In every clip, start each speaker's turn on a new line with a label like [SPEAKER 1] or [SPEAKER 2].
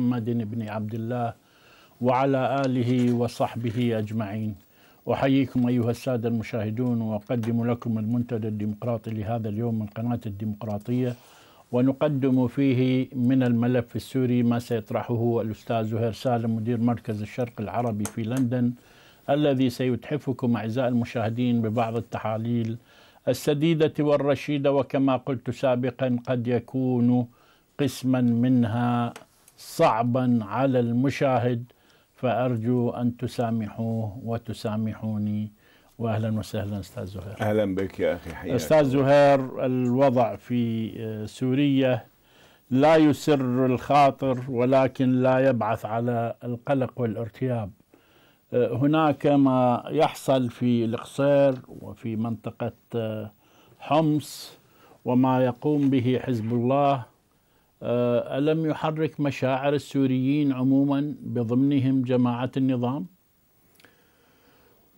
[SPEAKER 1] محمد بن عبد الله وعلى آله وصحبه أجمعين أحييكم أيها السادة المشاهدون وأقدم لكم المنتدى الديمقراطي لهذا اليوم من قناة الديمقراطية ونقدم فيه من الملف السوري ما سيطرحه الأستاذ زهير سالم مدير مركز الشرق العربي في لندن الذي سيتحفكم أعزائي المشاهدين ببعض التحاليل السديدة والرشيدة وكما قلت سابقا قد يكون قسما منها صعبا على المشاهد فارجو ان تسامحوه وتسامحوني واهلا وسهلا استاذ زهير. اهلا
[SPEAKER 2] بك يا اخي حياك. استاذ
[SPEAKER 1] زهير الوضع في آه، سوريا لا يسر الخاطر ولكن لا يبعث على القلق والارتياب. آه، هناك ما يحصل في القصير وفي منطقه آه، حمص وما يقوم به حزب الله آه، ألم يحرك مشاعر السوريين عموما بضمنهم جماعة النظام؟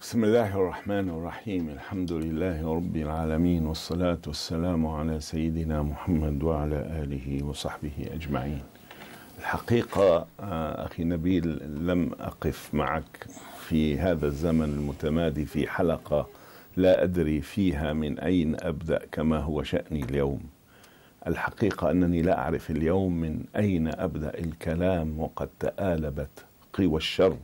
[SPEAKER 2] بسم الله الرحمن الرحيم الحمد لله رب العالمين والصلاة والسلام على سيدنا محمد وعلى آله وصحبه أجمعين الحقيقة آه، أخي نبيل لم أقف معك في هذا الزمن المتمادي في حلقة لا أدري فيها من أين أبدأ كما هو شأني اليوم الحقيقة أنني لا أعرف اليوم من أين أبدأ الكلام وقد تآلبت قوى الشر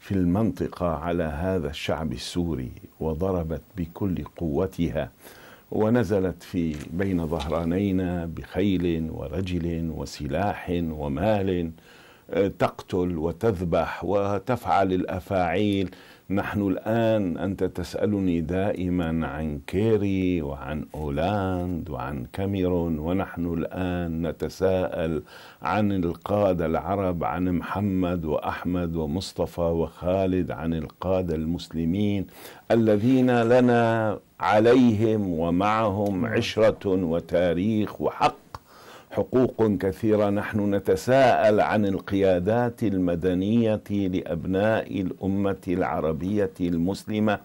[SPEAKER 2] في المنطقة على هذا الشعب السوري وضربت بكل قوتها ونزلت في بين ظهرانينا بخيل ورجل وسلاح ومال آه، تقتل وتذبح وتفعل الافاعيل نحن الآن أنت تسألني دائما عن كيري وعن أولاند وعن كاميرون ونحن الآن نتساءل عن القادة العرب عن محمد وأحمد ومصطفى وخالد عن القادة المسلمين الذين لنا عليهم ومعهم عشرة وتاريخ وحق حقوق كثيرة نحن نتساءل عن القيادات المدنية لأبناء الأمة العربية المسلمة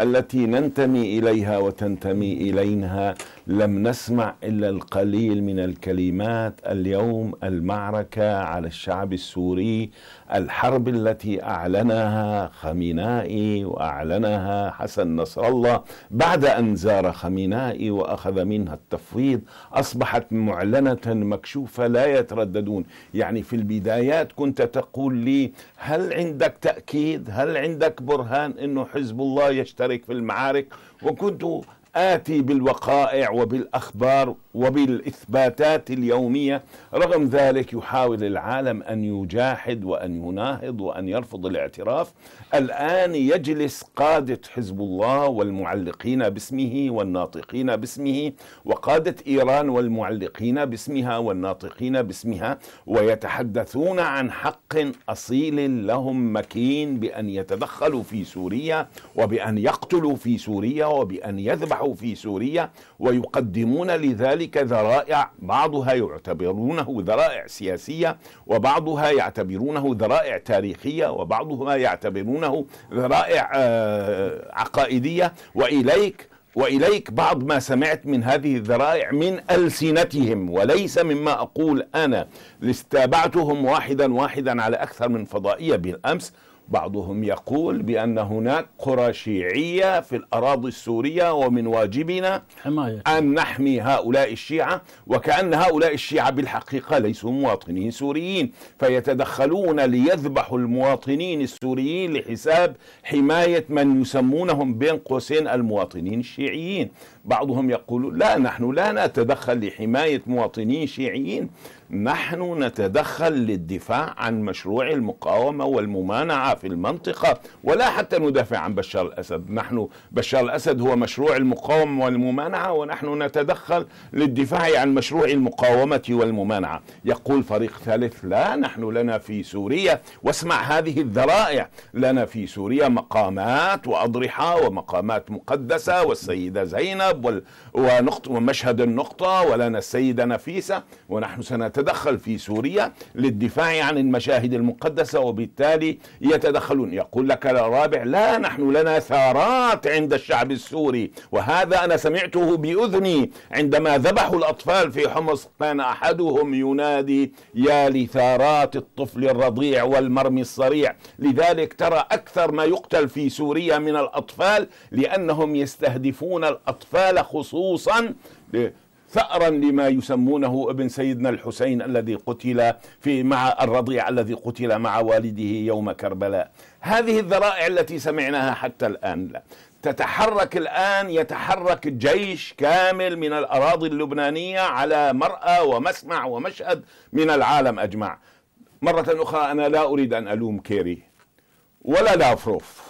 [SPEAKER 2] التي ننتمي اليها وتنتمي الينا لم نسمع الا القليل من الكلمات اليوم المعركه على الشعب السوري الحرب التي اعلنها خمينائي واعلنها حسن نصر الله بعد ان زار خمينائي واخذ منها التفويض اصبحت معلنه مكشوفه لا يترددون يعني في البدايات كنت تقول لي هل عندك تاكيد هل عندك برهان انه حزب الله يشتغل أشترك في المعارك وكنت آتي بالوقائع وبالأخبار وبالإثباتات اليومية رغم ذلك يحاول العالم أن يجاحد وأن يناهض وأن يرفض الاعتراف الآن يجلس قادة حزب الله والمعلقين باسمه والناطقين باسمه وقادة إيران والمعلقين باسمها والناطقين باسمها ويتحدثون عن حق أصيل لهم مكين بأن يتدخلوا في سوريا وبأن يقتلوا في سوريا وبأن يذبحوا في سوريا ويقدمون لذلك ذلك ذرائع بعضها يعتبرونه ذرائع سياسية وبعضها يعتبرونه ذرائع تاريخية وبعضها يعتبرونه ذرائع آه، عقائدية وإليك وإليك بعض ما سمعت من هذه الذرائع من ألسنتهم وليس مما أقول أنا لاستابعتهم واحدا واحدا على أكثر من فضائية بالأمس بعضهم يقول بأن هناك قرى شيعية في الأراضي السورية ومن واجبنا حماية. أن نحمي هؤلاء الشيعة وكأن هؤلاء الشيعة بالحقيقة ليسوا مواطنين سوريين فيتدخلون ليذبحوا المواطنين السوريين لحساب حماية من يسمونهم بين قوسين المواطنين الشيعيين بعضهم يقول لا نحن لا نتدخل لحماية مواطنين شيعيين نحن نتدخل للدفاع عن مشروع المقاومة والممانعة في المنطقة ولا حتى ندافع عن بشار الأسد نحن بشار الأسد هو مشروع المقاومة والممانعة ونحن نتدخل للدفاع عن مشروع المقاومة والممانعة يقول فريق ثالث لا نحن لنا في سوريا واسمع هذه الذرائع لنا في سوريا مقامات وأضرحة ومقامات مقدسة والسيدة زينب الشباب ومشهد النقطة ولنا السيدة نفيسة ونحن سنتدخل في سوريا للدفاع عن المشاهد المقدسة وبالتالي يتدخلون يقول لك الرابع لا نحن لنا ثارات عند الشعب السوري وهذا أنا سمعته بأذني عندما ذبحوا الأطفال في حمص كان أحدهم ينادي يا لثارات الطفل الرضيع والمرمي الصريع لذلك ترى أكثر ما يقتل في سوريا من الأطفال لأنهم يستهدفون الأطفال المال خصوصا ثأرا لما يسمونه ابن سيدنا الحسين الذي قتل في مع الرضيع الذي قتل مع والده يوم كربلاء هذه الذرائع التي سمعناها حتى الآن لا. تتحرك الآن يتحرك جيش كامل من الأراضي اللبنانية على مرأى ومسمع ومشهد من العالم أجمع مرة أخرى أنا لا أريد أن ألوم كيري ولا لافروف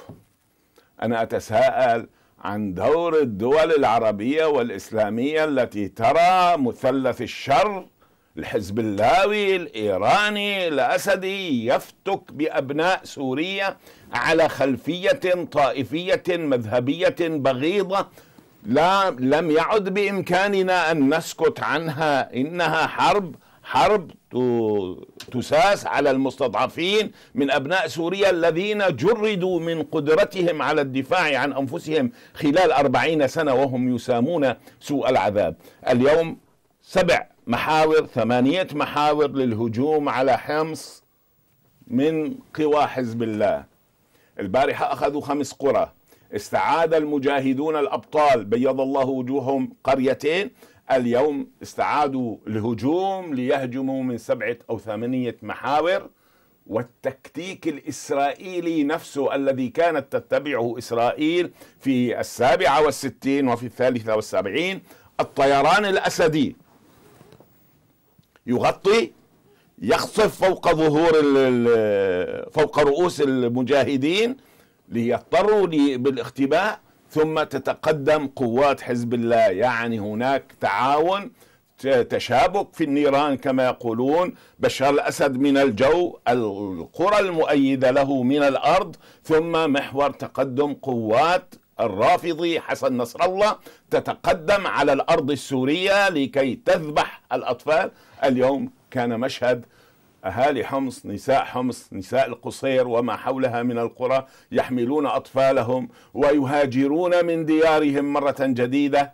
[SPEAKER 2] أنا أتساءل عن دور الدول العربية والإسلامية التي ترى مثلث الشر الحزب اللاوي الإيراني الأسدي يفتك بأبناء سوريا على خلفية طائفية مذهبية بغيضة لا لم يعد بإمكاننا أن نسكت عنها إنها حرب حرب تساس على المستضعفين من أبناء سوريا الذين جردوا من قدرتهم على الدفاع عن أنفسهم خلال أربعين سنة وهم يسامون سوء العذاب اليوم سبع محاور ثمانية محاور للهجوم على حمص من قوى حزب الله البارحة أخذوا خمس قرى استعاد المجاهدون الأبطال بيض الله وجوههم قريتين اليوم استعادوا الهجوم ليهجموا من سبعة أو ثمانية محاور والتكتيك الإسرائيلي نفسه الذي كانت تتبعه إسرائيل في السابعة والستين وفي الثالثة والسبعين الطيران الأسدي يغطي يخصف فوق ظهور فوق رؤوس المجاهدين ليضطروا بالاختباء ثم تتقدم قوات حزب الله يعني هناك تعاون تشابك في النيران كما يقولون بشار الأسد من الجو القرى المؤيدة له من الأرض ثم محور تقدم قوات الرافضي حسن نصر الله تتقدم على الأرض السورية لكي تذبح الأطفال اليوم كان مشهد أهالي حمص نساء حمص نساء القصير وما حولها من القرى يحملون أطفالهم ويهاجرون من ديارهم مرة جديدة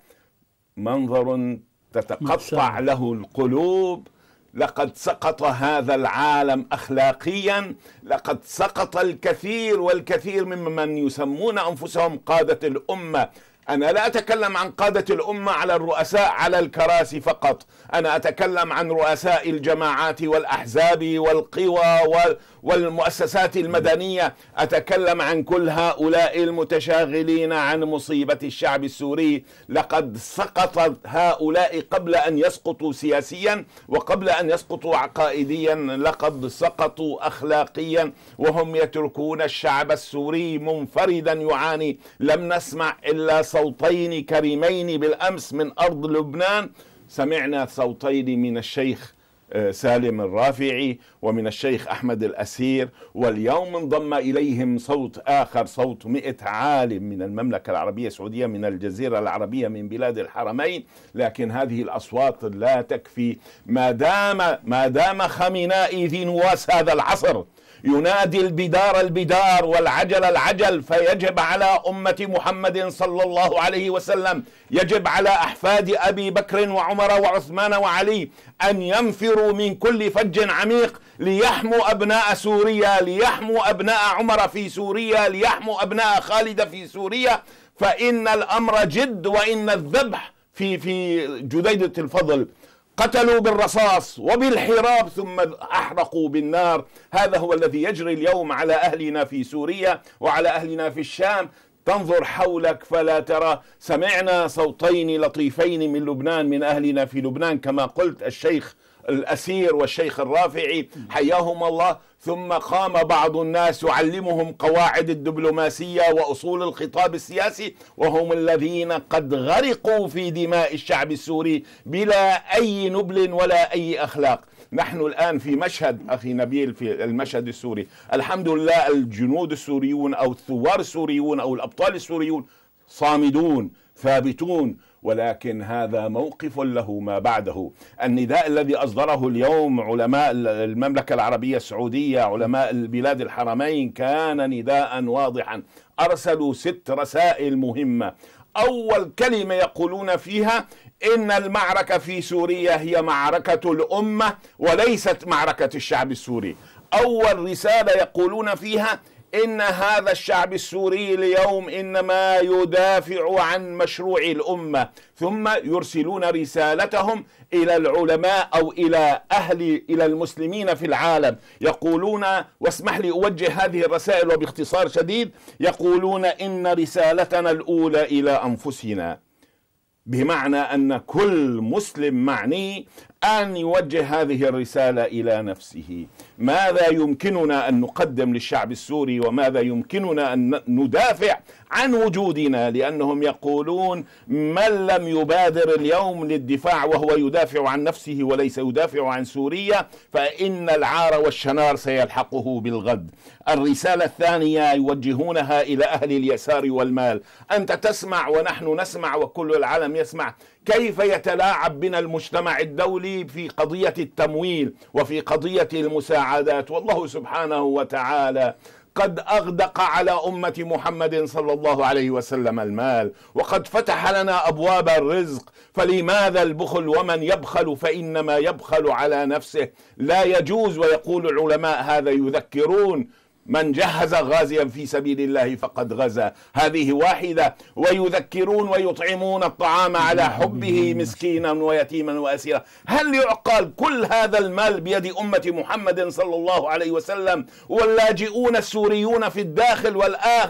[SPEAKER 2] منظر تتقطع له القلوب لقد سقط هذا العالم اخلاقيا لقد سقط الكثير والكثير ممن يسمون انفسهم قاده الامه أنا لا أتكلم عن قادة الأمة على الرؤساء على الكراسي فقط أنا أتكلم عن رؤساء الجماعات والأحزاب والقوى والمؤسسات المدنية أتكلم عن كل هؤلاء المتشاغلين عن مصيبة الشعب السوري لقد سقط هؤلاء قبل أن يسقطوا سياسيا وقبل أن يسقطوا عقائديا لقد سقطوا أخلاقيا وهم يتركون الشعب السوري منفردا يعاني لم نسمع إلا صوتين كريمين بالأمس من أرض لبنان سمعنا صوتين من الشيخ سالم الرافعي ومن الشيخ أحمد الأسير واليوم انضم إليهم صوت آخر صوت مئة عالم من المملكة العربية السعودية من الجزيرة العربية من بلاد الحرمين لكن هذه الأصوات لا تكفي ما دام ما دام خمينائي ذي نواس هذا العصر ينادي البدار البدار والعجل العجل فيجب على أمة محمد صلى الله عليه وسلم يجب على أحفاد أبي بكر وعمر وعثمان وعلي أن ينفروا من كل فج عميق ليحموا أبناء سوريا ليحموا أبناء عمر في سوريا ليحموا أبناء خالد في سوريا فإن الأمر جد وإن الذبح في في جديدة الفضل قتلوا بالرصاص وبالحراب ثم احرقوا بالنار هذا هو الذي يجري اليوم على اهلنا في سوريا وعلى اهلنا في الشام تنظر حولك فلا ترى سمعنا صوتين لطيفين من لبنان من اهلنا في لبنان كما قلت الشيخ الأسير والشيخ الرافعي حياهم الله ثم قام بعض الناس يعلمهم قواعد الدبلوماسية وأصول الخطاب السياسي وهم الذين قد غرقوا في دماء الشعب السوري بلا أي نبل ولا أي أخلاق نحن الآن في مشهد أخي نبيل في المشهد السوري الحمد لله الجنود السوريون أو الثوار السوريون أو الأبطال السوريون صامدون ثابتون ولكن هذا موقف له ما بعده النداء الذي أصدره اليوم علماء المملكة العربية السعودية علماء البلاد الحرمين كان نداء واضحا أرسلوا ست رسائل مهمة أول كلمة يقولون فيها إن المعركة في سوريا هي معركة الأمة وليست معركة الشعب السوري أول رسالة يقولون فيها ان هذا الشعب السوري اليوم انما يدافع عن مشروع الامه ثم يرسلون رسالتهم الى العلماء او الى اهل الى المسلمين في العالم يقولون واسمح لي اوجه هذه الرسائل وباختصار شديد يقولون ان رسالتنا الاولى الى انفسنا بمعنى ان كل مسلم معني أن يوجه هذه الرسالة إلى نفسه ماذا يمكننا أن نقدم للشعب السوري وماذا يمكننا أن ندافع عن وجودنا لأنهم يقولون من لم يبادر اليوم للدفاع وهو يدافع عن نفسه وليس يدافع عن سوريا فإن العار والشنار سيلحقه بالغد الرسالة الثانية يوجهونها إلى أهل اليسار والمال أنت تسمع ونحن نسمع وكل العالم يسمع كيف يتلاعب بنا المجتمع الدولي في قضية التمويل وفي قضية المساعدات والله سبحانه وتعالى قد اغدق على امه محمد صلى الله عليه وسلم المال وقد فتح لنا ابواب الرزق فلماذا البخل ومن يبخل فانما يبخل على نفسه لا يجوز ويقول العلماء هذا يذكرون من جهز غازيا في سبيل الله فقد غزا هذه واحدة ويذكرون ويطعمون الطعام على حبه مسكينا ويتيما وأسيرا هل يعقل كل هذا المال بيد أمة محمد صلى الله عليه وسلم واللاجئون السوريون في الداخل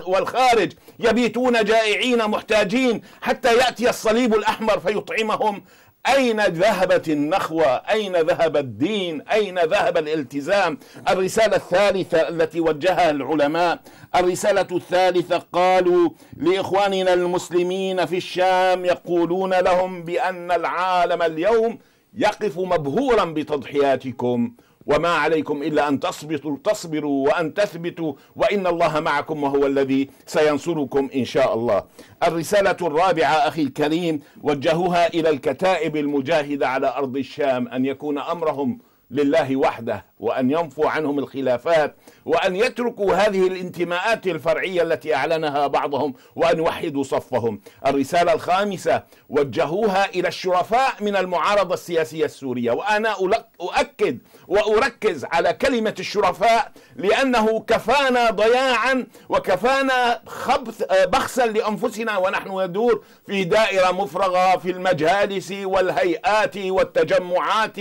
[SPEAKER 2] والخارج يبيتون جائعين محتاجين حتى يأتي الصليب الأحمر فيطعمهم أين ذهبت النخوة أين ذهب الدين أين ذهب الالتزام الرسالة الثالثة التي وجهها العلماء الرسالة الثالثة قالوا لإخواننا المسلمين في الشام يقولون لهم بأن العالم اليوم يقف مبهورا بتضحياتكم وما عليكم الا ان تصبروا تصبروا وان تثبتوا وان الله معكم وهو الذي سينصركم ان شاء الله. الرساله الرابعه اخي الكريم وجهوها الى الكتائب المجاهده على ارض الشام ان يكون امرهم لله وحده وأن ينفوا عنهم الخلافات وأن يتركوا هذه الانتماءات الفرعية التي أعلنها بعضهم وأن يوحدوا صفهم الرسالة الخامسة وجهوها إلى الشرفاء من المعارضة السياسية السورية وأنا أؤكد وأركز على كلمة الشرفاء لأنه كفانا ضياعا وكفانا خبث بخسا لأنفسنا ونحن ندور في دائرة مفرغة في المجالس والهيئات والتجمعات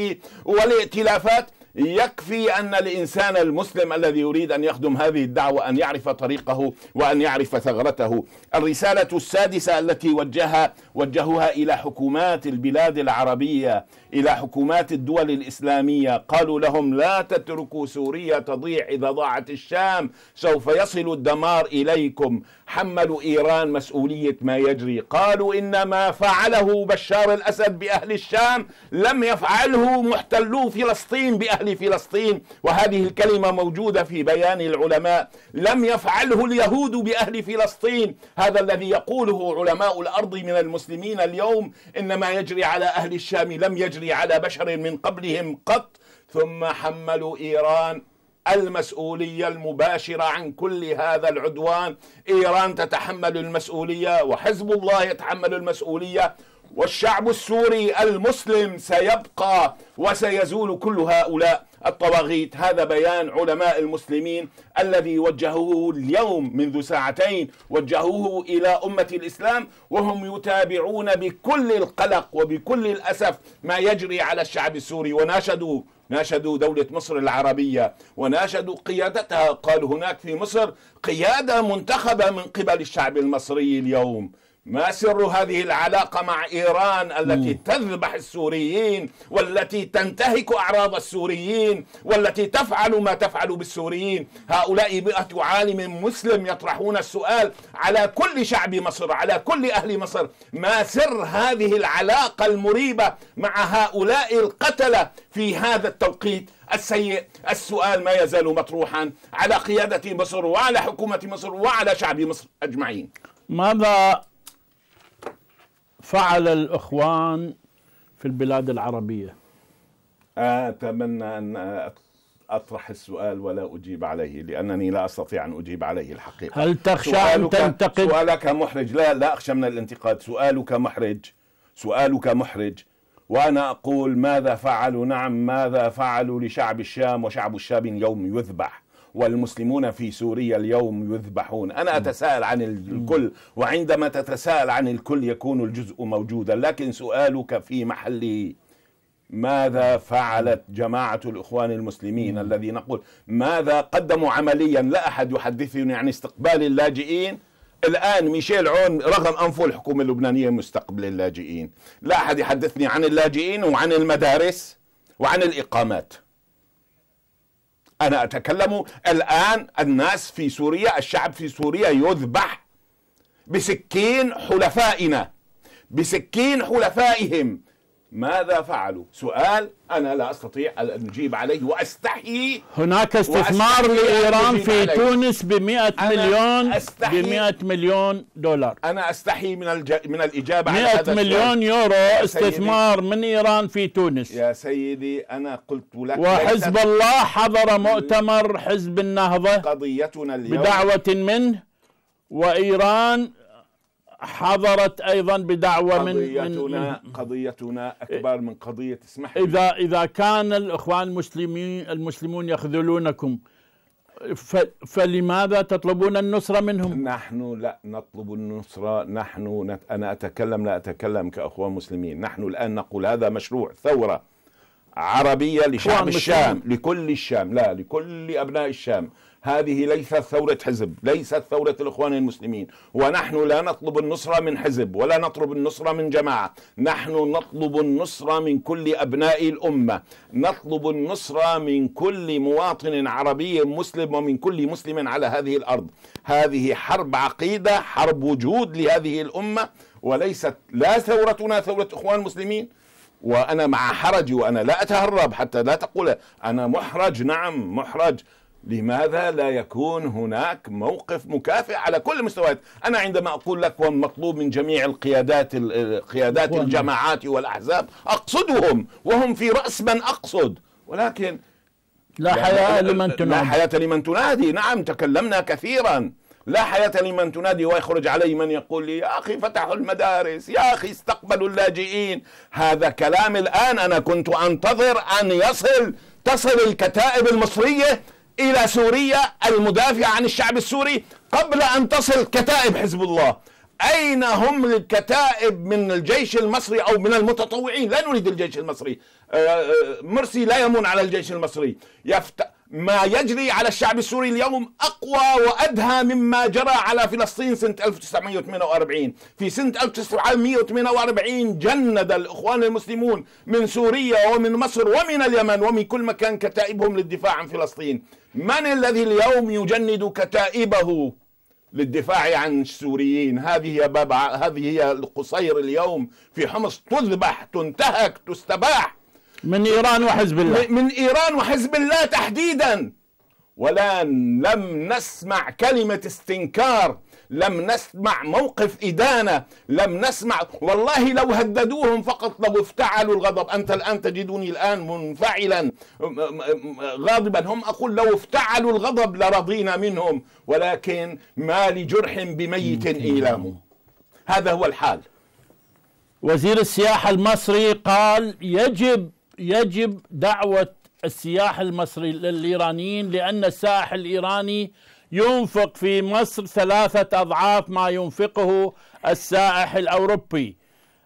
[SPEAKER 2] والائتلافات Arafat يكفي ان الانسان المسلم الذي يريد ان يخدم هذه الدعوه ان يعرف طريقه وان يعرف ثغرته. الرساله السادسه التي وجهها وجهوها الى حكومات البلاد العربيه، الى حكومات الدول الاسلاميه، قالوا لهم لا تتركوا سوريا تضيع اذا ضاعت الشام سوف يصل الدمار اليكم، حملوا ايران مسؤوليه ما يجري، قالوا ان ما فعله بشار الاسد باهل الشام لم يفعله محتلو فلسطين باهل أهل فلسطين وهذه الكلمة موجودة في بيان العلماء لم يفعله اليهود بأهل فلسطين هذا الذي يقوله علماء الأرض من المسلمين اليوم إنما يجري على أهل الشام لم يجري على بشر من قبلهم قط ثم حملوا إيران المسؤوليه المباشره عن كل هذا العدوان، ايران تتحمل المسؤوليه وحزب الله يتحمل المسؤوليه والشعب السوري المسلم سيبقى وسيزول كل هؤلاء الطواغيت هذا بيان علماء المسلمين الذي وجهوه اليوم منذ ساعتين وجهوه إلى أمة الإسلام وهم يتابعون بكل القلق وبكل الأسف ما يجري على الشعب السوري وناشدوا ناشدوا دولة مصر العربية وناشدوا قيادتها قالوا هناك في مصر قيادة منتخبة من قبل الشعب المصري اليوم ما سر هذه العلاقه مع ايران التي تذبح السوريين والتي تنتهك اعراض السوريين والتي تفعل ما تفعل بالسوريين هؤلاء مئة عالم مسلم يطرحون السؤال على كل شعب مصر على كل اهل مصر ما سر هذه العلاقه المريبه مع هؤلاء القتله في هذا التوقيت السيء السؤال ما يزال مطروحا على قياده مصر وعلى حكومه مصر وعلى شعب مصر اجمعين
[SPEAKER 1] ماذا فعل الإخوان في البلاد العربية
[SPEAKER 2] أتمنى أن أطرح السؤال ولا أجيب عليه لأنني لا أستطيع أن أجيب عليه الحقيقة هل تخشى أن تنتقد؟ سؤالك محرج لا لا أخشى من الانتقاد سؤالك محرج سؤالك محرج وأنا أقول ماذا فعلوا نعم ماذا فعلوا لشعب الشام وشعب الشام يوم يذبح والمسلمون في سوريا اليوم يذبحون أنا أتساءل عن الكل وعندما تتساءل عن الكل يكون الجزء موجودا لكن سؤالك في محله ماذا فعلت جماعة الإخوان المسلمين الذي نقول ماذا قدموا عمليا لا أحد يحدثني عن استقبال اللاجئين الآن ميشيل عون رغم أنفه الحكومة اللبنانية مستقبل اللاجئين لا أحد يحدثني عن اللاجئين وعن المدارس وعن الإقامات أنا أتكلم الآن الناس في سوريا الشعب في سوريا يذبح بسكين حلفائنا بسكين حلفائهم ماذا فعلوا سؤال أنا لا أستطيع أن أجيب عليه وأستحي هناك استثمار لإيران في عليه. تونس
[SPEAKER 1] ب مليون ب
[SPEAKER 2] مليون دولار أنا أستحي من الج... من الإجابة على هذا مليون السؤال. يورو
[SPEAKER 1] استثمار سيدي. من إيران
[SPEAKER 2] في تونس يا سيدي أنا قلت لك وحزب الله حضر مؤتمر حزب النهضة قضيتنا اليوم بدعوة منه وإيران حضرت ايضا بدعوه من قضيتنا من قضيتنا اكبر من قضيه اسمح لي اذا
[SPEAKER 1] اذا كان الاخوان المسلمين المسلمون يخذلونكم
[SPEAKER 2] فلماذا تطلبون النصرة منهم؟ نحن لا نطلب النصرة نحن نت... أنا أتكلم لا أتكلم كأخوان مسلمين نحن الآن نقول هذا مشروع ثورة عربية لشعب الشام لكل الشام لا لكل أبناء الشام هذه ليست ثورة حزب ليست ثورة الإخوان المسلمين ونحن لا نطلب النصرة من حزب ولا نطلب النصرة من جماعة نحن نطلب النصرة من كل أبناء الأمة نطلب النصرة من كل مواطن عربي مسلم ومن كل مسلم على هذه الأرض هذه حرب عقيدة حرب وجود لهذه الأمة وليست لا ثورتنا ثورة إخوان المسلمين وأنا مع حرجي وأنا لا أتهرب حتى لا تقول أنا محرج نعم محرج لماذا لا يكون هناك موقف مكافئ على كل المستويات أنا عندما أقول لك والمطلوب من جميع القيادات قيادات الجماعات والأحزاب أقصدهم وهم في رأس من أقصد ولكن لا يعني حياة لمن تنادي لا حياة لمن تنادي نعم تكلمنا كثيرا لا حياة لمن تنادي ويخرج علي من يقول لي يا أخي فتحوا المدارس يا أخي استقبلوا اللاجئين هذا كلام الآن أنا كنت أنتظر أن يصل تصل الكتائب المصرية إلى سوريا المدافعة عن الشعب السوري قبل أن تصل كتائب حزب الله أين هم الكتائب من الجيش المصري أو من المتطوعين لا نريد الجيش المصري آه، آه، مرسي لا يمون على الجيش المصري يفت... ما يجري على الشعب السوري اليوم أقوى وأدهى مما جرى على فلسطين سنة 1948 في سنة 1948 جند الإخوان المسلمون من سوريا ومن مصر ومن اليمن ومن كل مكان كتائبهم للدفاع عن فلسطين من الذي اليوم يجند كتائبه للدفاع عن السوريين هذه هي باب هذه هي القصير اليوم في حمص تذبح تنتهك تستباح من ايران وحزب الله من ايران وحزب الله تحديدا ولا لم نسمع كلمه استنكار لم نسمع موقف إدانة لم نسمع والله لو هددوهم فقط لو افتعلوا الغضب أنت الآن تجدني الآن منفعلا غاضبا هم أقول لو افتعلوا الغضب لرضينا منهم ولكن ما لجرح بميت إيلامه هذا هو الحال وزير السياحة المصري قال
[SPEAKER 1] يجب يجب دعوة السياح المصري للإيرانيين لأن السائح الإيراني ينفق في مصر ثلاثة أضعاف ما ينفقه السائح الأوروبي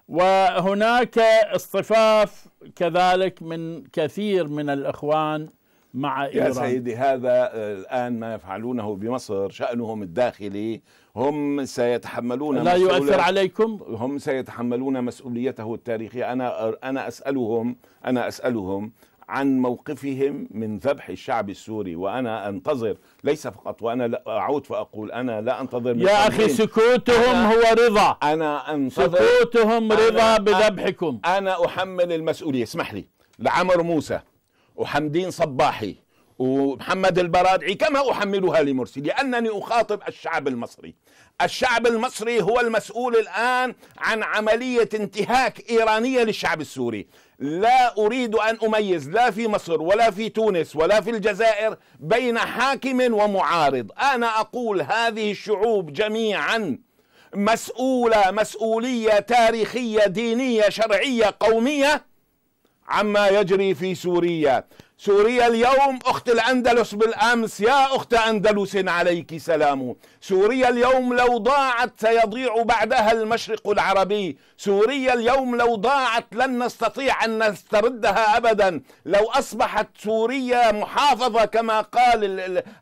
[SPEAKER 1] وهناك اصطفاف كذلك من كثير من الإخوان
[SPEAKER 2] مع إيران يا سيدي هذا الآن ما يفعلونه بمصر شأنهم الداخلي هم سيتحملون لا يؤثر عليكم هم سيتحملون مسؤوليته التاريخية أنا أنا أسألهم أنا أسألهم عن موقفهم من ذبح الشعب السوري وانا انتظر ليس فقط وانا لا اعود فاقول انا لا انتظر من يا اخي سكوتهم هو رضا انا انتظر سكوتهم رضا أنا بذبحكم انا احمل المسؤوليه اسمح لي لعمر موسى وحمدين صباحي ومحمد البرادعي كما احملها لمرسي لانني اخاطب الشعب المصري الشعب المصري هو المسؤول الآن عن عملية انتهاك إيرانية للشعب السوري لا أريد أن أميز لا في مصر ولا في تونس ولا في الجزائر بين حاكم ومعارض أنا أقول هذه الشعوب جميعا مسؤولة مسؤولية تاريخية دينية شرعية قومية عما يجري في سوريا سوريا اليوم أخت الأندلس بالأمس يا أخت أندلس عليك سلام سوريا اليوم لو ضاعت سيضيع بعدها المشرق العربي سوريا اليوم لو ضاعت لن نستطيع أن نستردها أبدا لو أصبحت سوريا محافظة كما قال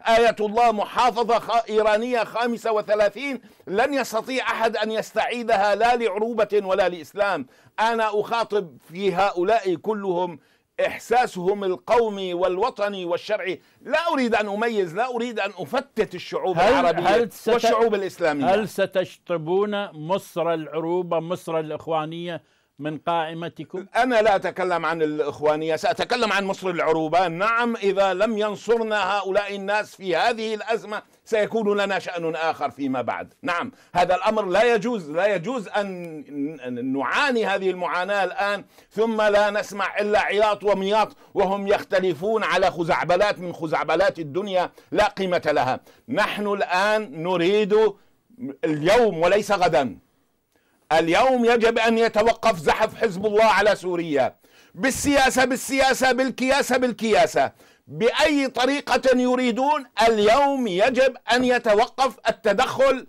[SPEAKER 2] آية الله محافظة إيرانية خامسة وثلاثين لن يستطيع أحد أن يستعيدها لا لعروبة ولا لإسلام أنا أخاطب في هؤلاء كلهم احساسهم القومي والوطني والشرعي لا اريد ان اميز لا اريد ان افتت الشعوب هل العربيه هل ست... والشعوب الاسلاميه هل
[SPEAKER 1] ستشطبون
[SPEAKER 2] مصر العروبه مصر الاخوانيه من قائمتكم؟ أنا لا أتكلم عن الإخوانية سأتكلم عن مصر العروبة نعم إذا لم ينصرنا هؤلاء الناس في هذه الأزمة سيكون لنا شأن آخر فيما بعد نعم هذا الأمر لا يجوز لا يجوز أن نعاني هذه المعاناة الآن ثم لا نسمع إلا عياط ومياط وهم يختلفون على خزعبلات من خزعبلات الدنيا لا قيمة لها نحن الآن نريد اليوم وليس غدا اليوم يجب أن يتوقف زحف حزب الله على سوريا بالسياسة بالسياسة بالكياسة بالكياسة بأي طريقة يريدون اليوم يجب أن يتوقف التدخل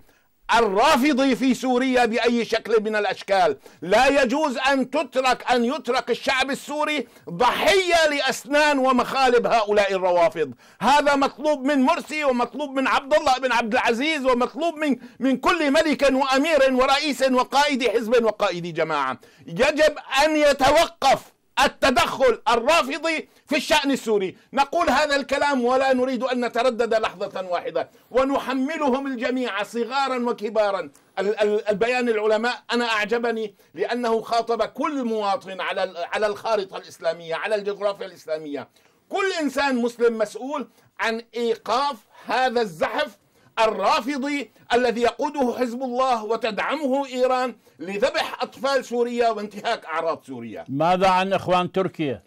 [SPEAKER 2] الرافضي في سوريا بأي شكل من الأشكال لا يجوز أن تترك أن يترك الشعب السوري ضحية لأسنان ومخالب هؤلاء الروافض هذا مطلوب من مرسي ومطلوب من عبد الله بن عبد العزيز ومطلوب من من كل ملك وأمير ورئيس وقائد حزب وقائد جماعة يجب أن يتوقف التدخل الرافضي في الشأن السوري نقول هذا الكلام ولا نريد أن نتردد لحظة واحدة ونحملهم الجميع صغارا وكبارا البيان العلماء أنا أعجبني لأنه خاطب كل مواطن على على الخارطة الإسلامية على الجغرافيا الإسلامية كل إنسان مسلم مسؤول عن إيقاف هذا الزحف الرافضي الذي يقوده حزب الله وتدعمه إيران لذبح أطفال سوريا وانتهاك أعراض سوريا
[SPEAKER 1] ماذا عن إخوان تركيا؟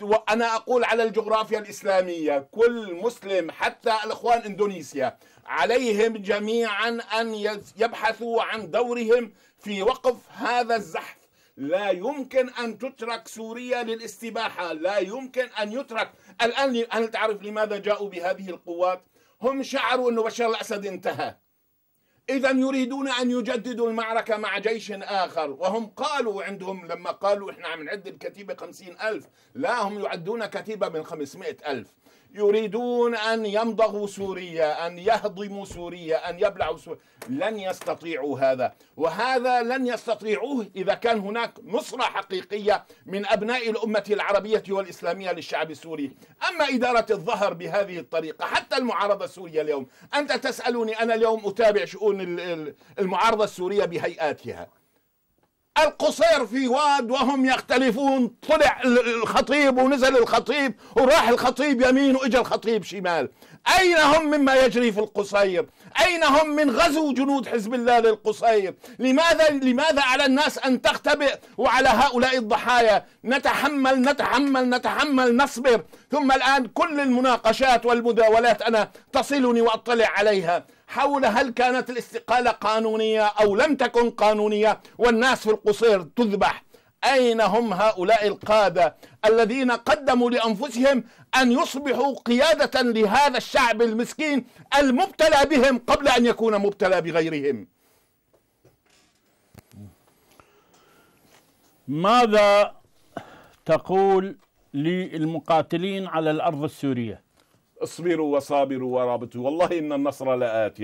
[SPEAKER 2] وأنا أقول على الجغرافيا الإسلامية كل مسلم حتى الإخوان إندونيسيا عليهم جميعا أن يبحثوا عن دورهم في وقف هذا الزحف لا يمكن أن تترك سوريا للاستباحة لا يمكن أن يترك الآن هل تعرف لماذا جاءوا بهذه القوات؟ هم شعروا أن بشار الأسد انتهى إذا يريدون أن يجددوا المعركة مع جيش آخر وهم قالوا عندهم لما قالوا إحنا عم نعد الكتيبة خمسين ألف لا هم يعدون كتيبة من خمسمائة ألف يريدون أن يمضغوا سوريا أن يهضموا سوريا أن يبلعوا سوريا لن يستطيعوا هذا وهذا لن يستطيعوه إذا كان هناك نصرة حقيقية من أبناء الأمة العربية والإسلامية للشعب السوري أما إدارة الظهر بهذه الطريقة حتى المعارضة السورية اليوم أنت تسألني أنا اليوم أتابع شؤون المعارضة السورية بهيئاتها القصير في واد وهم يختلفون طلع الخطيب ونزل الخطيب وراح الخطيب يمين واجى الخطيب شمال أين هم مما يجري في القصير أين هم من غزو جنود حزب الله للقصير لماذا, لماذا على الناس أن تختبئ وعلى هؤلاء الضحايا نتحمل نتحمل نتحمل نصبر ثم الآن كل المناقشات والمداولات أنا تصلني وأطلع عليها حول هل كانت الاستقالة قانونية أو لم تكن قانونية والناس في القصير تذبح أين هم هؤلاء القادة الذين قدموا لأنفسهم أن يصبحوا قيادة لهذا الشعب المسكين المبتلى بهم قبل أن يكون مبتلى بغيرهم ماذا
[SPEAKER 1] تقول
[SPEAKER 2] للمقاتلين على الأرض السورية اصبروا وصابروا ورابطوا والله إن النصر لآت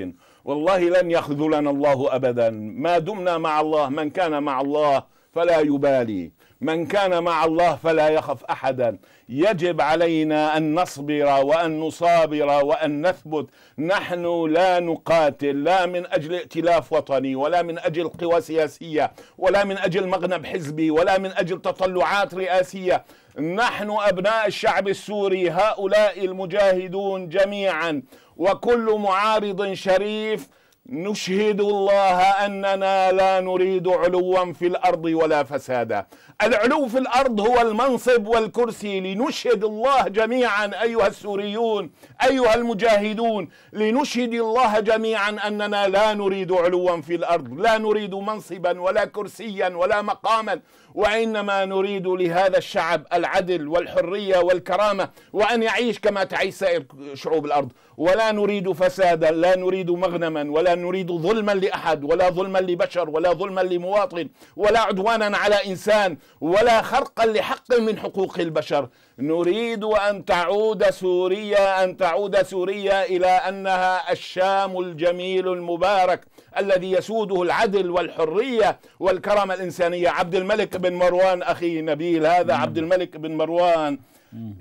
[SPEAKER 2] والله لن يخذلنا الله أبدا ما دمنا مع الله من كان مع الله فلا يبالي من كان مع الله فلا يخف أحدا يجب علينا أن نصبر وأن نصابر وأن نثبت نحن لا نقاتل لا من أجل ائتلاف وطني ولا من أجل قوى سياسية ولا من أجل مغنم حزبي ولا من أجل تطلعات رئاسية نحن أبناء الشعب السوري هؤلاء المجاهدون جميعا وكل معارض شريف نشهد الله اننا لا نريد علوا في الارض ولا فسادا. العلو في الارض هو المنصب والكرسي لنشهد الله جميعا ايها السوريون ايها المجاهدون لنشهد الله جميعا اننا لا نريد علوا في الارض، لا نريد منصبا ولا كرسيا ولا مقاما وانما نريد لهذا الشعب العدل والحريه والكرامه وان يعيش كما تعيش سائر شعوب الارض ولا نريد فسادا لا نريد مغنما ولا نريد ظلما لاحد ولا ظلما لبشر ولا ظلما لمواطن ولا عدوانا على انسان ولا خرقا لحق من حقوق البشر نريد أن تعود سوريا أن تعود سوريا إلى أنها الشام الجميل المبارك الذي يسوده العدل والحرية والكرامة الإنسانية عبد الملك بن مروان أخي نبيل هذا نعم. عبد الملك بن مروان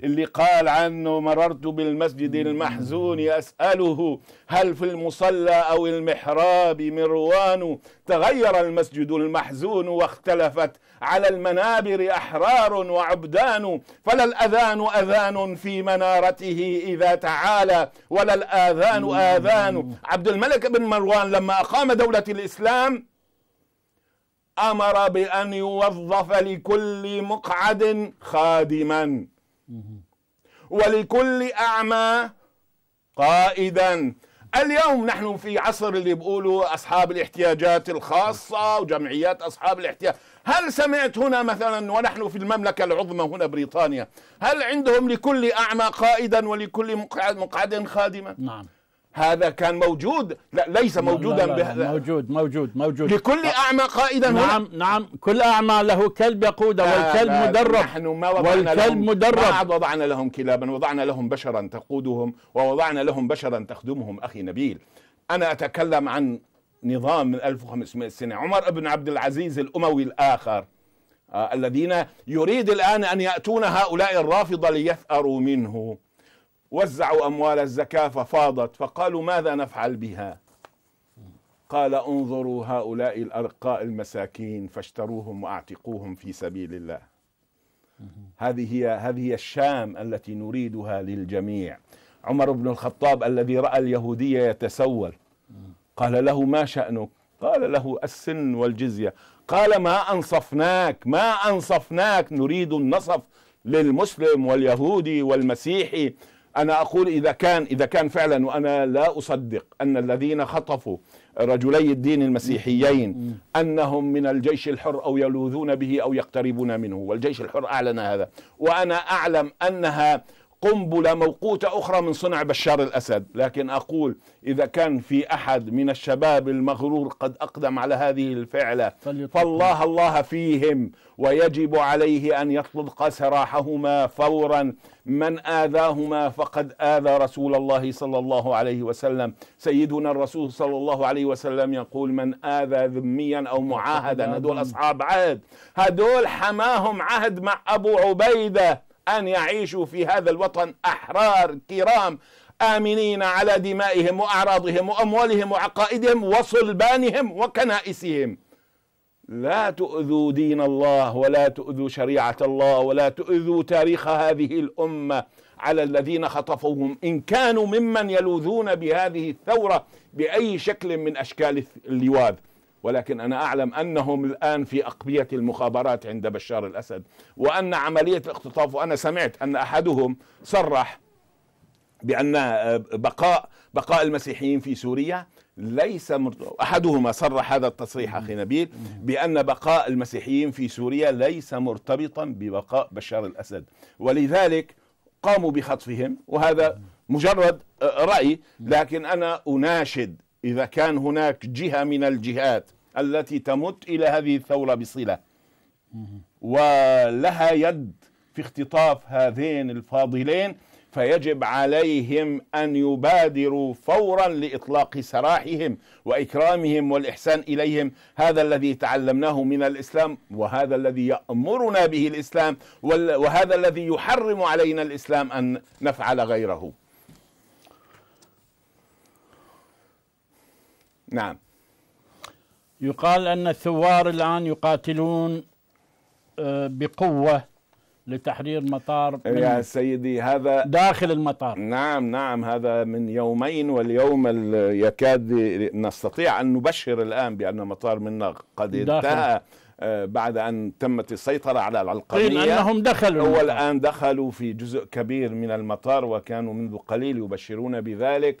[SPEAKER 2] اللي قال عنه مررت بالمسجد المحزون أسأله هل في المصلى أو المحراب مروان تغير المسجد المحزون واختلفت على المنابر أحرار وعبدان فلا الأذان أذان في منارته إذا تعالى ولا الآذان آذان عبد الملك بن مروان لما أقام دولة الإسلام امر بان يوظف لكل مقعد خادما ولكل أعمى قائدا اليوم نحن في عصر اللي بيقولوا أصحاب الاحتياجات الخاصة وجمعيات أصحاب الاحتياج هل سمعت هنا مثلا ونحن في المملكة العظمى هنا بريطانيا هل عندهم لكل أعمى قائدا ولكل مقعد خادما نعم هذا كان موجود لا ليس موجودا لا لا بهذا
[SPEAKER 1] موجود موجود موجود
[SPEAKER 2] لكل أه، اعمى قائدا نعم هنا. نعم كل اعمى له كلب يقوده والكلب مدرب نحن ما وضعنا والكلب لهم مدرب ما وضعنا لهم كلابا وضعنا لهم بشرا تقودهم ووضعنا لهم بشرا تخدمهم اخي نبيل انا اتكلم عن نظام من 1500 سنه عمر بن عبد العزيز الاموي الاخر آه الذين يريد الان ان ياتون هؤلاء الرافضه ليثاروا منه وزعوا أموال الزكاة ففاضت فقالوا ماذا نفعل بها قال انظروا هؤلاء الأرقاء المساكين فاشتروهم وأعتقوهم في سبيل الله هذه هي هذه هي الشام التي نريدها للجميع عمر بن الخطاب الذي رأى اليهودية يتسول قال له ما شأنك قال له السن والجزية قال ما أنصفناك ما أنصفناك نريد النصف للمسلم واليهودي والمسيحي انا اقول اذا كان اذا كان فعلا وانا لا اصدق ان الذين خطفوا رجلي الدين المسيحيين انهم من الجيش الحر او يلوذون به او يقتربون منه والجيش الحر اعلن هذا وانا اعلم انها قنبلة موقوتة أخرى من صنع بشار الأسد لكن أقول إذا كان في أحد من الشباب المغرور قد أقدم على هذه الفعلة فالله الله فيهم ويجب عليه أن يطلق سراحهما فورا من آذاهما فقد آذى رسول الله صلى الله عليه وسلم سيدنا الرسول صلى الله عليه وسلم يقول من آذى ذميا أو معاهدا هدول أصحاب عهد هدول حماهم عهد مع أبو عبيدة أن يعيشوا في هذا الوطن أحرار كرام آمنين على دمائهم وأعراضهم وأموالهم وعقائدهم وصلبانهم وكنائسهم لا تؤذوا دين الله ولا تؤذوا شريعة الله ولا تؤذوا تاريخ هذه الأمة على الذين خطفوهم إن كانوا ممن يلوذون بهذه الثورة بأي شكل من أشكال اللواذ ولكن أنا أعلم أنهم الآن في أقبية المخابرات عند بشار الأسد وأن عملية الاختطاف وأنا سمعت أن أحدهم صرح بأن آه، بقاء بقاء المسيحيين في سوريا ليس مرتبط احدهما صرح هذا التصريح اخي نبيل بان بقاء المسيحيين في سوريا ليس مرتبطا ببقاء بشار الاسد ولذلك قاموا بخطفهم وهذا مجرد آه، راي لكن انا اناشد اذا كان هناك جهه من الجهات التي تمت إلى هذه الثورة بصلة ولها يد في اختطاف هذين الفاضلين فيجب عليهم أن يبادروا فورا لإطلاق سراحهم وإكرامهم والإحسان إليهم هذا الذي تعلمناه من الإسلام وهذا الذي يأمرنا به الإسلام وهذا الذي يحرم علينا الإسلام أن نفعل غيره نعم
[SPEAKER 1] يقال أن الثوار الآن يقاتلون آه، بقوة لتحرير مطار يا
[SPEAKER 2] سيدي هذا داخل المطار نعم نعم هذا من يومين واليوم يكاد نستطيع أن نبشر الآن بأن مطار منا قد انتهى آه، بعد أن تمت السيطرة على العلقمية قيل أنهم دخلوا هو الآن دخلوا في جزء كبير من المطار وكانوا منذ قليل يبشرون بذلك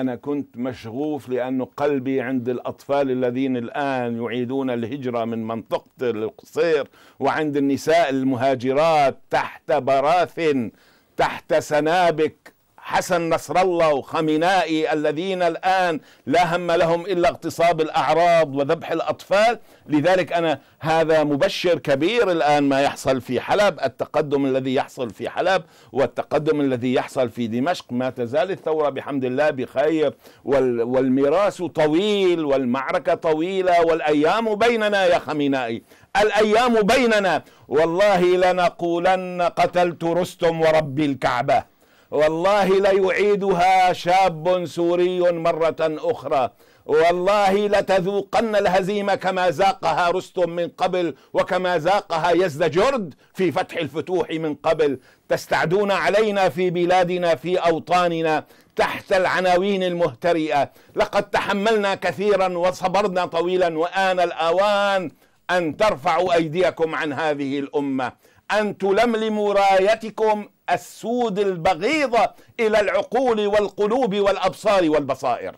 [SPEAKER 2] أنا كنت مشغوف لأن قلبي عند الأطفال الذين الآن يعيدون الهجرة من منطقة القصير وعند النساء المهاجرات تحت براثن تحت سنابك حسن نصر الله وخمينائي الذين الآن لا هم لهم إلا اغتصاب الأعراض وذبح الأطفال لذلك أنا هذا مبشر كبير الآن ما يحصل في حلب التقدم الذي يحصل في حلب والتقدم الذي يحصل في دمشق ما تزال الثورة بحمد الله بخير والميراث طويل والمعركة طويلة والأيام بيننا يا خمينائي الأيام بيننا والله لنقولن قتلت رستم وربي الكعبة والله ليعيدها شاب سوري مرة أخرى والله لتذوقن الهزيمة كما ذاقها رستم من قبل وكما ذاقها يزدجرد في فتح الفتوح من قبل تستعدون علينا في بلادنا في أوطاننا تحت العناوين المهترئة لقد تحملنا كثيرا وصبرنا طويلا وآن الأوان أن ترفعوا أيديكم عن هذه الأمة أن تلملموا رايتكم السود البغيضة إلى العقول والقلوب والأبصار والبصائر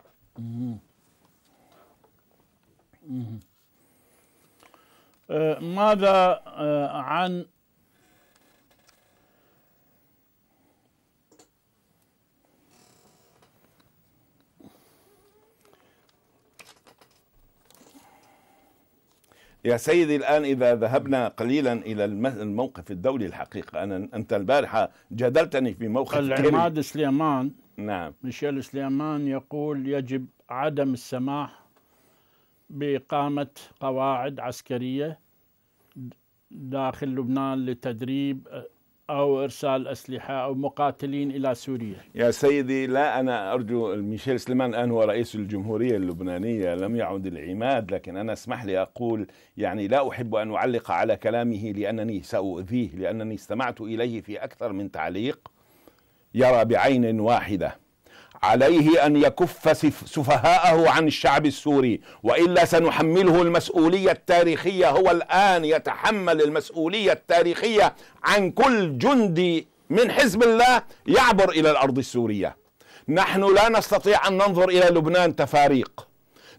[SPEAKER 1] أه، ماذا أه، عن
[SPEAKER 2] يا سيدي الآن إذا ذهبنا قليلا إلى الموقف الدولي الحقيقة أنا أنت البارحة جادلتني في موقف العماد
[SPEAKER 1] كيري. سليمان نعم ميشيل سليمان يقول يجب عدم السماح بإقامة قواعد عسكرية داخل لبنان لتدريب أو إرسال أسلحة أو مقاتلين إلى سوريا
[SPEAKER 2] يا سيدي لا أنا أرجو ميشيل سليمان الآن هو رئيس الجمهورية اللبنانية لم يعد العماد لكن أنا اسمح لي أقول يعني لا أحب أن أعلق على كلامه لأنني سأؤذيه لأنني استمعت إليه في أكثر من تعليق يرى بعين واحدة عليه أن يكف سفهاءه عن الشعب السوري وإلا سنحمله المسؤولية التاريخية هو الآن يتحمل المسؤولية التاريخية عن كل جندي من حزب الله يعبر إلى الأرض السورية نحن لا نستطيع أن ننظر إلى لبنان تفاريق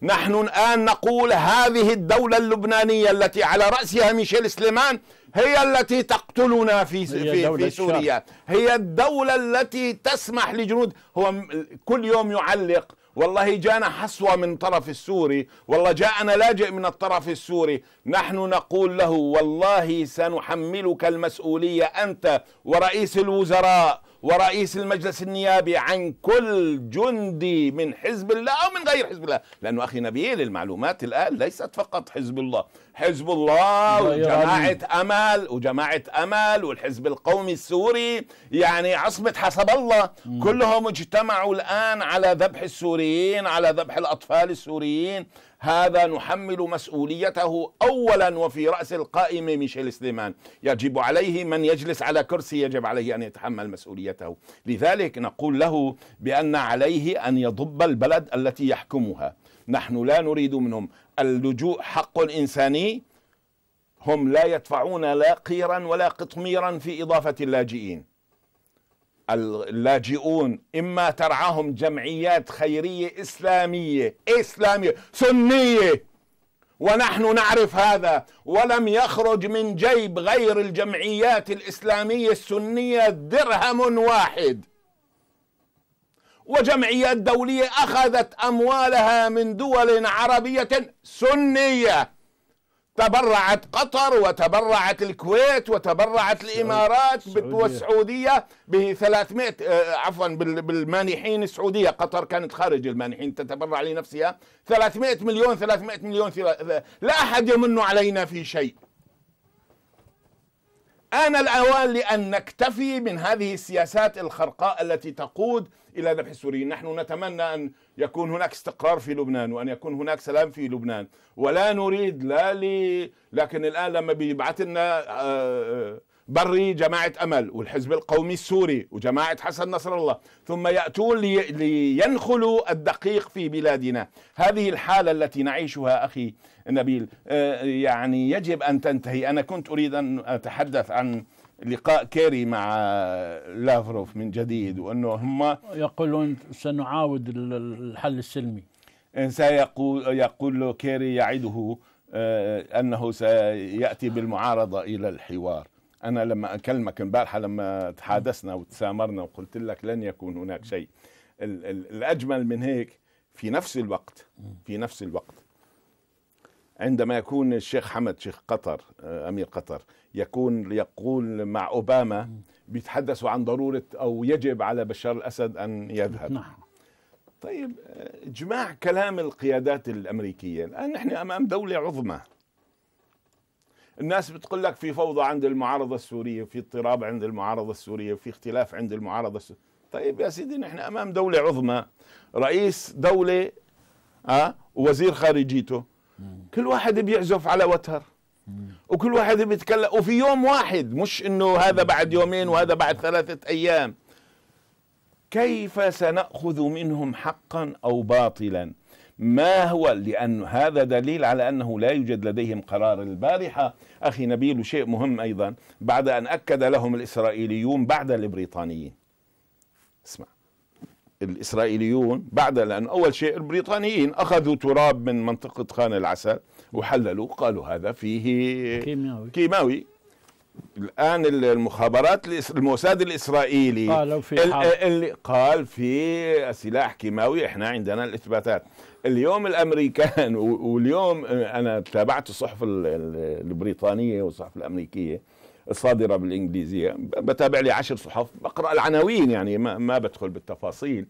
[SPEAKER 2] نحن الآن نقول هذه الدولة اللبنانية التي على رأسها ميشيل سليمان هي التي تقتلنا في في, في سوريا هي الدولة التي تسمح لجنود هو كل يوم يعلق والله جانا حصوة من طرف السوري والله جاءنا لاجئ من الطرف السوري نحن نقول له والله سنحملك المسؤولية أنت ورئيس الوزراء ورئيس المجلس النيابي عن كل جندي من حزب الله أو من غير حزب الله لأنه أخي نبيل المعلومات الآن ليست فقط حزب الله حزب الله وجماعة أمل وجماعة أمل والحزب القومي السوري يعني عصبة حسب الله كلهم اجتمعوا الآن على ذبح السوريين على ذبح الأطفال السوريين هذا نحمل مسؤوليته أولا وفي رأس القائمه ميشيل سليمان يجب عليه من يجلس على كرسي يجب عليه أن يتحمل مسؤوليته لذلك نقول له بأن عليه أن يضب البلد التي يحكمها نحن لا نريد منهم اللجوء حق إنساني هم لا يدفعون لا قيرا ولا قطميرا في إضافة اللاجئين اللاجئون إما ترعاهم جمعيات خيرية إسلامية إسلامية سنية ونحن نعرف هذا ولم يخرج من جيب غير الجمعيات الإسلامية السنية درهم واحد وجمعيات دولية أخذت أموالها من دول عربية سنية تبرعت قطر وتبرعت الكويت وتبرعت الامارات والسعوديه ب 300 آه، عفوا بالمانحين السعوديه قطر كانت خارج المانحين تتبرع لنفسها 300 مليون 300 مليون لا احد يمن علينا في شيء آن الأوان لأن نكتفي من هذه السياسات الخرقاء التي تقود الى ذبح السوريين، نحن نتمنى ان يكون هناك استقرار في لبنان وان يكون هناك سلام في لبنان، ولا نريد لا لي لكن الان لما بيبعث لنا آه، بري جماعة أمل والحزب القومي السوري وجماعة حسن نصر الله ثم يأتون لي لينخلوا الدقيق في بلادنا هذه الحالة التي نعيشها أخي نبيل آه، يعني يجب أن تنتهي أنا كنت أريد أن أتحدث عن لقاء كيري مع لافروف من جديد وانه هم يقولون سنعاود الحل السلمي سيقول يقول له كيري يعده آه، انه سياتي بالمعارضه الى الحوار انا لما اكلمك امبارحه لما تحادثنا وتسامرنا وقلت لك لن يكون هناك شيء الاجمل من هيك في نفس الوقت في نفس الوقت عندما يكون الشيخ حمد شيخ قطر آه، امير قطر يكون يقول مع اوباما بيتحدثوا عن ضروره او يجب على بشار الاسد ان يذهب نعم طيب آه، اجماع كلام القيادات الامريكيه الان نحن امام دوله عظمى الناس بتقول لك في فوضى عند المعارضه السوريه في اضطراب عند المعارضه السوريه في اختلاف عند المعارضه السورية. طيب يا سيدي نحن امام دوله عظمى رئيس دوله أه؟ ووزير خارجيته كل واحد بيعزف على وتر وكل واحد بيتكلم وفي يوم واحد مش انه هذا بعد يومين وهذا بعد ثلاثه ايام كيف سناخذ منهم حقا او باطلا ما هو لأن هذا دليل على أنه لا يوجد لديهم قرار البارحة أخي نبيل شيء مهم أيضا بعد أن أكد لهم الإسرائيليون بعد البريطانيين اسمع الإسرائيليون بعد لأن أول شيء البريطانيين أخذوا تراب من منطقة خان العسل وحللوا قالوا هذا فيه كيماوي, كيماوي. الان المخابرات الموساد الاسرائيلي قالوا في اللي قال في سلاح كيماوي احنا عندنا الاثباتات اليوم الامريكان واليوم انا تابعت الصحف البريطانيه والصحف الامريكيه صادره بالانجليزيه بتابع لي عشر صحف بقرا العناوين يعني ما, ما بدخل بالتفاصيل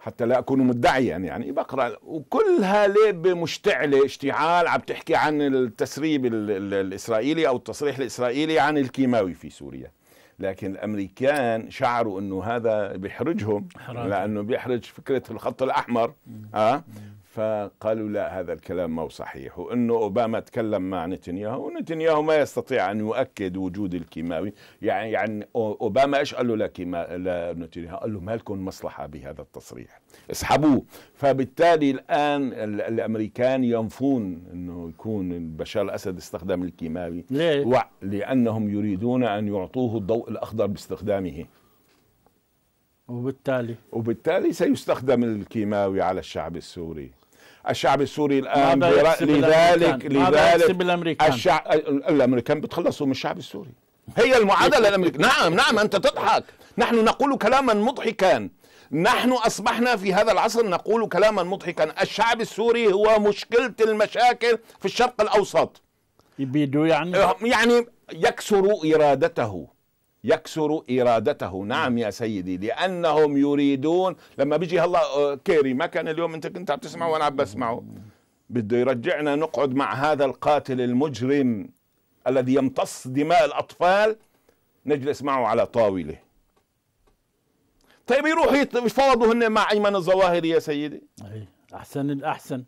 [SPEAKER 2] حتى لا اكون مدعيا يعني بقرا وكلها لبه مشتعله اشتعال عم تحكي عن التسريب الاسرائيلي او التصريح الاسرائيلي عن الكيماوي في سوريا لكن الامريكان شعروا انه هذا بيحرجهم حراجة. لانه بيحرج فكره الخط الاحمر م. اه فقالوا لا هذا الكلام مو صحيح وانه اوباما تكلم مع نتنياهو ونتنياهو ما يستطيع ان يؤكد وجود الكيماوي يعني يعني اوباما ايش قال له لكيما لنتنياهو قال له ما لكم مصلحه بهذا التصريح اسحبوه فبالتالي الان الامريكان ينفون انه يكون بشار الاسد استخدم الكيماوي ليه؟ و... لانهم يريدون ان يعطوه الضوء الاخضر باستخدامه وبالتالي وبالتالي سيستخدم الكيماوي على الشعب السوري الشعب السوري الان لذلك لذلك, الامريكان الشعب الامريكان بتخلصوا من الشعب السوري هي المعادله الامريكيه نعم نعم انت تضحك نحن نقول كلاما مضحكا نحن أصبحنا في هذا العصر نقول كلاما مضحكا الشعب السوري هو مشكلة المشاكل في الشرق الأوسط يبيدوا يعني يعني يكسر إرادته يكسر إرادته نعم يا سيدي لأنهم يريدون لما بيجي هلا آه، كيري ما كان اليوم أنت كنت عم تسمعه وأنا عم بسمعه بده يرجعنا نقعد مع هذا القاتل المجرم الذي يمتص دماء الأطفال نجلس معه على طاولة طيب يروح يتفاوضوا هن مع أيمن الظواهري يا سيدي إيه، أحسن الأحسن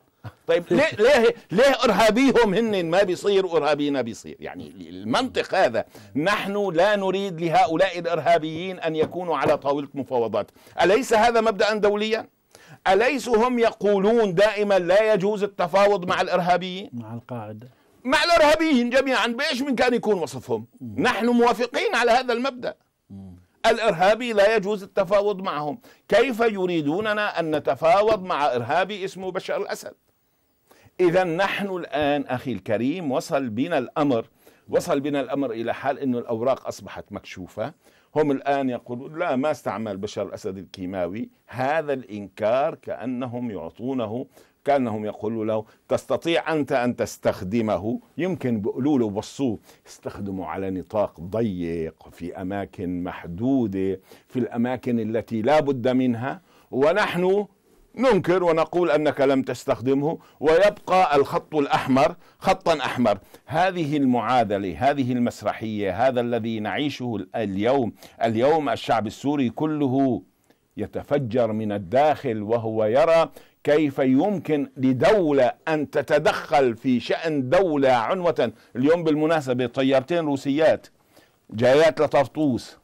[SPEAKER 2] طيب ليه ليه ليه ارهابيهم هن ما بيصير ارهابينا بيصير يعني المنطق هذا نحن لا نريد لهؤلاء الارهابيين ان يكونوا على طاوله مفاوضات اليس هذا مبدا دوليا اليس هم يقولون دائما لا يجوز التفاوض مع الارهابيين مع القاعده مع الارهابيين جميعا بايش من كان يكون وصفهم نحن موافقين على هذا المبدا الارهابي لا يجوز التفاوض معهم كيف يريدوننا ان نتفاوض مع ارهابي اسمه بشار الاسد إذا نحن الآن أخي الكريم وصل بنا الأمر وصل بنا الأمر إلى حال انه الأوراق أصبحت مكشوفة هم الآن يقولون لا ما استعمل بشار الأسد الكيماوي هذا الإنكار كأنهم يعطونه كانهم يقولوا له تستطيع أنت أن تستخدمه يمكن بيقولوا له بصوه استخدمه على نطاق ضيق في أماكن محدودة في الأماكن التي لا بد منها ونحن ننكر ونقول انك لم تستخدمه ويبقى الخط الاحمر خطا احمر هذه المعادله هذه المسرحيه هذا الذي نعيشه اليوم اليوم الشعب السوري كله يتفجر من الداخل وهو يرى كيف يمكن لدولة أن تتدخل في شأن دولة عنوة اليوم بالمناسبة طيارتين روسيات جايات لطرطوس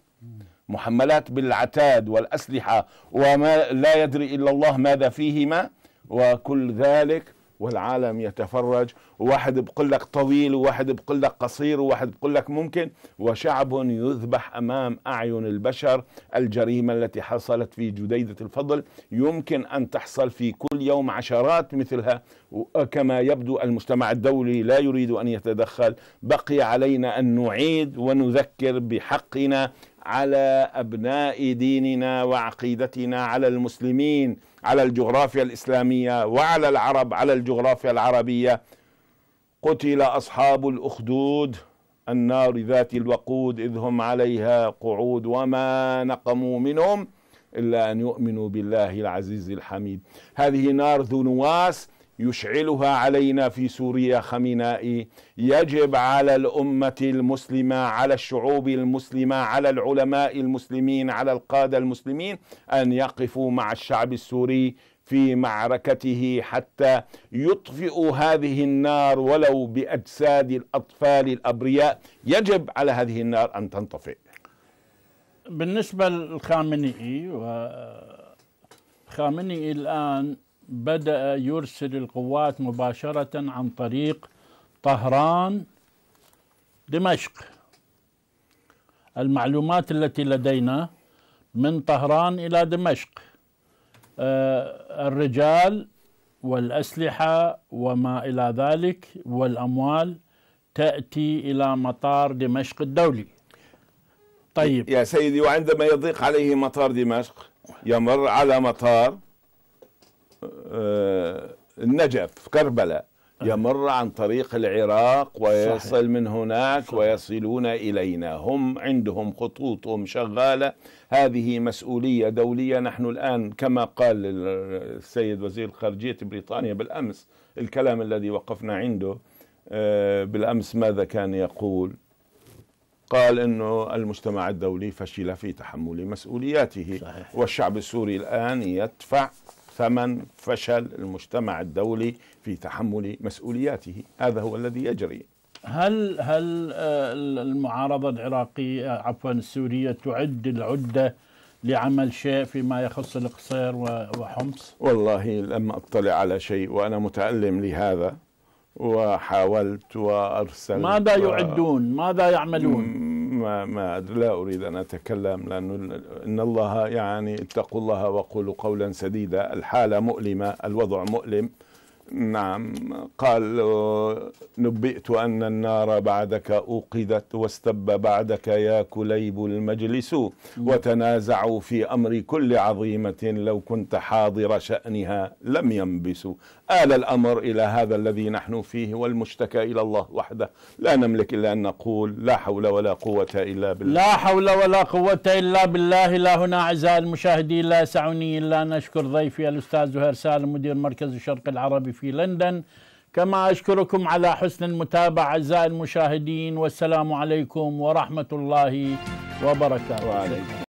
[SPEAKER 2] محملات بالعتاد والأسلحة وما لا يدري إلا الله ماذا فيهما وكل ذلك والعالم يتفرج وواحد بقول لك طويل وواحد بقول لك قصير وواحد بقول لك ممكن وشعب يذبح امام اعين البشر الجريمه التي حصلت في جديده الفضل يمكن ان تحصل في كل يوم عشرات مثلها كما يبدو المجتمع الدولي لا يريد ان يتدخل بقي علينا ان نعيد ونذكر بحقنا على ابناء ديننا وعقيدتنا على المسلمين على الجغرافيا الاسلاميه وعلى العرب على الجغرافيا العربيه قتل اصحاب الاخدود النار ذات الوقود اذ هم عليها قعود وما نقموا منهم الا ان يؤمنوا بالله العزيز الحميد هذه نار ذو نواس يشعلها علينا في سوريا خمينائي يجب على الامه المسلمه على الشعوب المسلمه على العلماء المسلمين على القاده المسلمين ان يقفوا مع الشعب السوري في معركته حتى يطفئوا هذه النار ولو باجساد الاطفال الابرياء يجب على هذه النار ان تنطفئ
[SPEAKER 1] بالنسبه للخامنئي خامنئي الآن بدأ يرسل القوات مباشرة عن طريق طهران دمشق المعلومات التي لدينا من طهران إلى دمشق آه، الرجال والأسلحة وما إلى ذلك والأموال تأتي إلى مطار دمشق الدولي
[SPEAKER 2] طيب يا سيدي وعندما يضيق عليه مطار دمشق يمر على مطار آه، النجف في كربلاء يمر عن طريق العراق ويصل صحيح. من هناك صحيح. ويصلون إلينا هم عندهم خطوطهم شغالة هذه مسؤولية دولية نحن الآن كما قال السيد وزير خارجية بريطانيا بالأمس الكلام الذي وقفنا عنده آه، بالأمس ماذا كان يقول قال انه المجتمع الدولي فشل في تحمل مسؤولياته صحيح. والشعب السوري الان يدفع ثمن فشل المجتمع الدولي في تحمل مسؤولياته هذا هو الذي يجري
[SPEAKER 1] هل هل آه، المعارضة العراقية عفوا السورية تعد العدة لعمل شيء فيما يخص القصير وحمص؟
[SPEAKER 2] والله لم أطلع على شيء وأنا متألم لهذا وحاولت وأرسلت ماذا يعدون؟
[SPEAKER 1] ماذا يعملون؟
[SPEAKER 2] ما, ما لا أريد أن أتكلم لأنه إن الله يعني اتقوا الله وقولوا قولا سديدا الحالة مؤلمة الوضع مؤلم نعم قال نبئت أن النار بعدك أوقدت واستب بعدك يا كليب المجلس وتنازعوا في أمر كل عظيمة لو كنت حاضر شأنها لم ينبسوا آل الأمر إلى هذا الذي نحن فيه والمشتكى إلى الله وحده لا نملك إلا أن نقول لا حول ولا قوة إلا بالله لا حول
[SPEAKER 1] ولا قوة إلا بالله لا هنا أعزائي المشاهدين لا يسعني إلا أن أشكر ضيفي الأستاذ زهير سالم مدير مركز الشرق العربي في لندن كما أشكركم على حسن المتابعة أعزائي المشاهدين والسلام عليكم ورحمة الله وبركاته وعليكم.